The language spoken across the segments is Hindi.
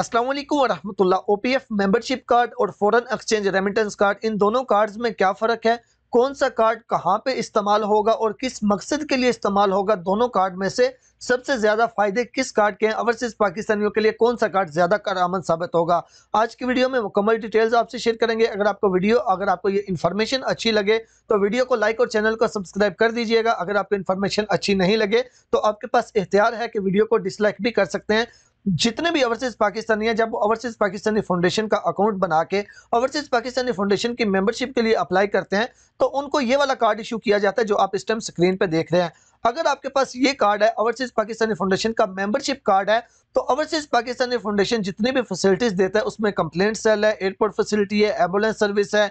असलम वरहमतुल्ला ओपीएफ मेंबरशिप कार्ड और फॉरेन एक्सचेंज रेमिटेंस कार्ड इन दोनों कार्ड्स में क्या फ़र्क है कौन सा कार्ड कहाँ पे इस्तेमाल होगा और किस मकसद के लिए इस्तेमाल होगा दोनों कार्ड में से सबसे ज़्यादा फ़ायदे किस कार्ड के हैं ओवरसीज़ पाकिस्तानियों के लिए कौन सा कार्ड ज़्यादा करामद साबित होगा आज की वीडियो में मुकम्मल डिटेल्स आपसे शेयर करेंगे अगर आपको वीडियो अगर आपको ये इन्फॉर्मेशन अच्छी लगे तो वीडियो को लाइक और चैनल को सब्सक्राइब कर दीजिएगा अगर आपको इन्फॉर्मेशन अच्छी नहीं लगे तो आपके पास इख्तियार है कि वीडियो को डिसलाइक भी कर सकते हैं जितने भी ओवरसीज पाकिस्तानी हैं जब ओवरसीज पाकिस्तानी फाउंडेशन का अकाउंट बना के ओवरसीज पाकिस्तानी फाउंडेशन की मेंबरशिप के लिए अप्लाई करते हैं तो उनको ये वाला कार्ड इशू किया जाता है जो आप इस टाइम स्क्रीन पे देख रहे हैं अगर आपके पास ये कार्ड है ओवरसीज पाकिस्तानी फाउंडेशन का मेंबरशिप कार्ड है तो ओवरसीज पाकिस्तानी फाउंडेशन जितनी भी फैसिलिटीज़ देता है उसमें कंप्लेंट सेल है एयरपोर्ट फैसिलिटी है एम्बुलेंस सर्विस है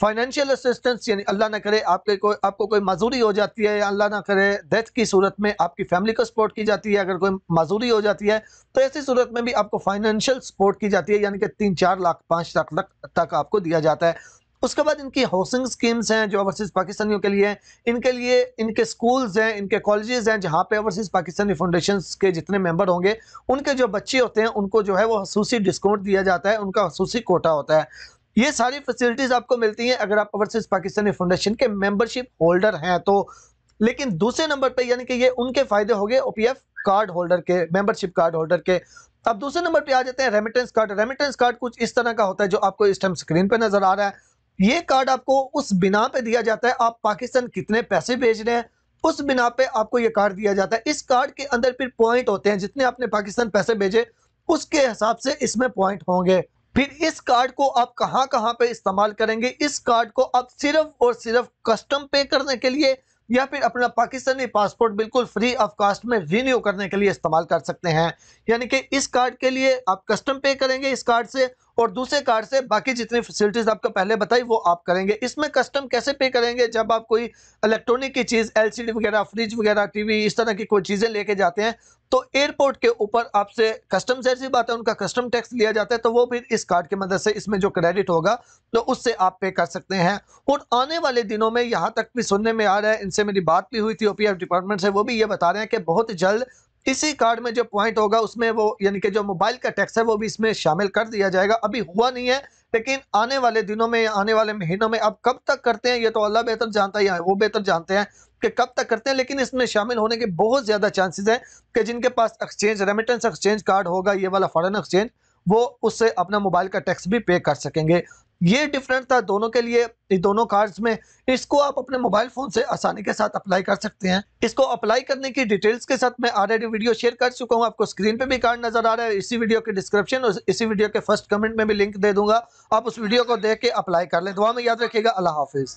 फाइनेंशियल असिस्टेंस यानी अल्लाह ना करे आपके कोई आपको कोई मजूरी हो जाती है या अल्लाह ना करे डेथ की सूरत में आपकी फैमिली को सपोर्ट की जाती है अगर कोई मजदूरी हो जाती है तो ऐसी सूरत में भी आपको फाइनेंशियल सपोर्ट की जाती है यानी कि तीन चार लाख पाँच लाख तक तक आपको दिया जाता है उसके बाद इनकी हाउसिंग स्कीम्स हैं जो ओवरसीज़ पाकिस्तानियों के लिए हैं इनके लिए इनके स्कूल्स हैं इनके कॉलेजेस हैं जहाँ पे ओवरसीज़ पाकिस्तानी फाउंडेशन के जितने मेंबर होंगे उनके जो बच्चे होते हैं उनको जो है वो खसूसी डिस्काउंट दिया जाता है उनका खसूसी कोटा होता है ये सारी फैसिलिटीज़ आपको मिलती हैं अगर आप ओवरसीज पाकिस्तानी फाउंडेशन के मेंबरशिप होल्डर हैं तो लेकिन दूसरे नंबर पे यानी कि ये उनके फ़ायदे हो गए ओपीएफ कार्ड होल्डर के मेंबरशिप कार्ड होल्डर के अब दूसरे नंबर पे आ जाते हैं रेमिटेंस कार्ड रेमिटेंस कार्ड कुछ इस तरह का होता है जो आपको इस टाइम स्क्रीन पर नज़र आ रहा है ये कार्ड आपको उस बिना पे दिया जाता है आप पाकिस्तान कितने पैसे भेज रहे हैं उस बिना पे आपको ये कार्ड दिया जाता है इस कार्ड के अंदर फिर पॉइंट होते हैं जितने आपने पाकिस्तान पैसे भेजे उसके हिसाब से इसमें पॉइंट होंगे फिर इस कार्ड को आप कहां कहां पे इस्तेमाल करेंगे इस कार्ड को आप सिर्फ और सिर्फ कस्टम पे करने के लिए या फिर अपना पाकिस्तानी पासपोर्ट बिल्कुल फ्री ऑफ कास्ट में रिन्यू करने के लिए इस्तेमाल कर सकते हैं यानी कि इस कार्ड के लिए आप कस्टम पे करेंगे इस कार्ड से और दूसरे कार्ड से बाकी जितनी फैसिलिटीज़ आपको पहले बताई वो आप करेंगे इसमें कस्टम कैसे पे करेंगे जब आप कोई इलेक्ट्रॉनिक की चीज़ एलसीडी वगैरह फ्रिज वगैरह टीवी इस तरह की कोई चीज़ें लेके जाते हैं तो एयरपोर्ट के ऊपर आपसे कस्टम जैसी बात है उनका कस्टम टैक्स लिया जाता है तो वो फिर इस कार्ड की मदद से इसमें जो क्रेडिट होगा तो उससे आप पे कर सकते हैं और आने वाले दिनों में यहाँ तक भी सुनने में आ रहा है इनसे मेरी बात भी हुई थी ओ डिपार्टमेंट से वो भी ये बता रहे हैं कि बहुत जल्द इसी कार्ड में जो पॉइंट होगा उसमें वो यानी कि जो मोबाइल का टैक्स है वो भी इसमें शामिल कर दिया जाएगा अभी हुआ नहीं है लेकिन आने वाले दिनों में या आने वाले महीनों में अब कब तक करते हैं ये तो अल्लाह बेहतर जानता है है वो बेहतर जानते हैं कि कब तक करते हैं लेकिन इसमें शामिल होने के बहुत ज़्यादा चांसेस हैं कि जिनके पास एक्सचेंज रेमिटेंस एक्सचेंज कार्ड होगा ये वाला फॉरन एक्सचेंज वो उससे अपना मोबाइल का टैक्स भी पे कर सकेंगे ये डिफरेंट था दोनों के लिए दोनों कार्ड्स में इसको आप अपने मोबाइल फ़ोन से आसानी के साथ अप्लाई कर सकते हैं इसको अप्लाई करने की डिटेल्स के साथ मैं ऑलरेडी वीडियो शेयर कर चुका हूँ आपको स्क्रीन पे भी कार्ड नज़र आ रहा है इसी वीडियो के डिस्क्रिप्शन और इसी वीडियो के फर्स्ट कमेंट में भी लिंक दे दूंगा आप उस वीडियो को देख के अप्लाई कर लें दुआ में याद रखिएगा अल्लाह हाफिज़